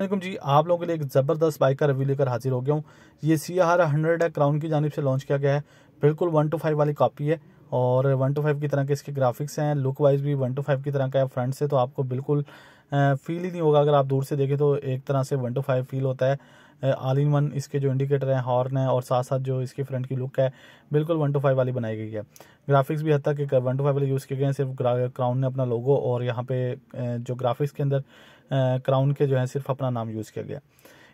welcome जी आप लोगों के लिए एक ज़बरदस्त बाइक का रिव्यू लेकर हाजिर हो गया हूँ ये सी आर हंड्रेड है क्राउन की जानब से लॉन्च किया गया है बिल्कुल वन टू फाइव वाली कॉपी है और वन टू फाइव की तरह के इसके ग्राफिक्स हैं लुक वाइज भी वन टू फाइव की तरह का है फ्रंट से तो आपको बिल्कुल फील ही नहीं होगा अगर आप दूर से देखें तो एक तरह से वन टू फाइव फील होता है आल इन वन इसके जो इंडिकेटर हैं हॉर्न है और साथ साथ जो इसके फ्रंट की लुक है बिल्कुल वन टू फाइव वाली बनाई गई है ग्राफिक्स भी हद तक वन टू फाइव वाले यूज़ किए गए हैं सिर्फ क्राउन ने अपना लोगो और यहाँ पे जो ग्राफिक्स के अंदर क्राउन के जो है सिर्फ अपना नाम यूज़ किया गया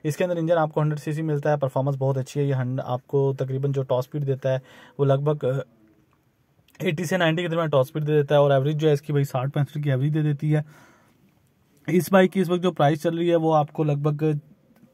इसके अंदर इंजन आपको हंड्रेड सी मिलता है परफॉर्मेंस बहुत अच्छी है ये हंड आपको तकरीबन जो टॉप स्पीड देता है वो लगभग एट्टी से नाइन्टी के दरमियान टॉप स्पीड दे देता है और एवरेज जो है इसकी भाई साठ पैंसठ की एवरेज दे देती है इस बाइक की इस वक्त जो प्राइस चल रही है वो आपको लगभग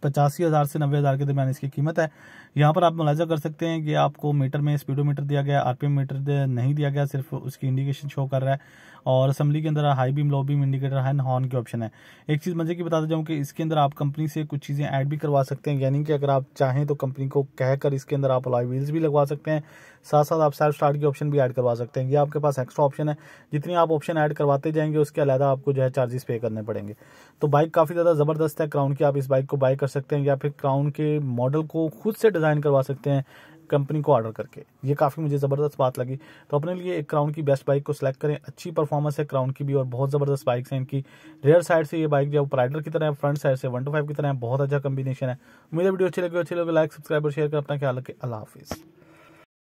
पचासी हज़ार से नब्बे हज़ार के दरमियान इसकी कीमत है यहाँ पर आप मुलाजा कर सकते हैं कि आपको मीटर में स्पीडोमीटर दिया गया एम मीटर नहीं दिया गया सिर्फ उसकी इंडिकेशन शो कर रहा है और असम्बली के अंदर high beam low beam indicator है हॉर्न के ऑप्शन है एक चीज़ मज़े की बताता जाऊँ कि इसके अंदर आप कंपनी से कुछ चीज़ें ऐड भी करवा सकते हैं यानी कि अगर आप चाहें तो कंपनी को कहकर इसके अंदर आप अलॉय व्हील्स भी लगवा सकते हैं साथ साथ आप सेल्फ स्टार्ट की ऑप्शन भी ऐड करवा सकते हैं ये आपके पास एक्स्ट्रा ऑप्शन है जितनी आप ऑप्शन ऐड करवाते जाएंगे उसके अलावा आपको जो है चार्जेस पे करने पड़ेंगे तो बाइक काफ़ी ज़्यादा ज़बरदस्त है क्राउन की आप इस बाइक को बाई कर सकते हैं या फिर क्राउन के मॉडल को खुद से डिज़ाइन करवा सकते हैं कंपनी को ऑर्डर करके ये काफ़ी मुझे ज़बरदस्त बात लगी तो अपने लिए एक क्राउन की बेस्ट बाइक को सिलेक्ट करें अच्छी परफॉर्मेंस है क्राउन की भी और बहुत ज़बरदस्त बाइक्स हैं इनकी रेयर साइड से ये बाइक जो राइडर की तरह है फ्रंट साइड से वन टू फाइव की तरह है बहुत अच्छा कॉम्बिनेशन है मुझे वीडियो अच्छी लगी अच्छी लगे लाइक सब्सक्राइब और शेयर कर अपना ख्याल रखें अल्लाह हाफिज़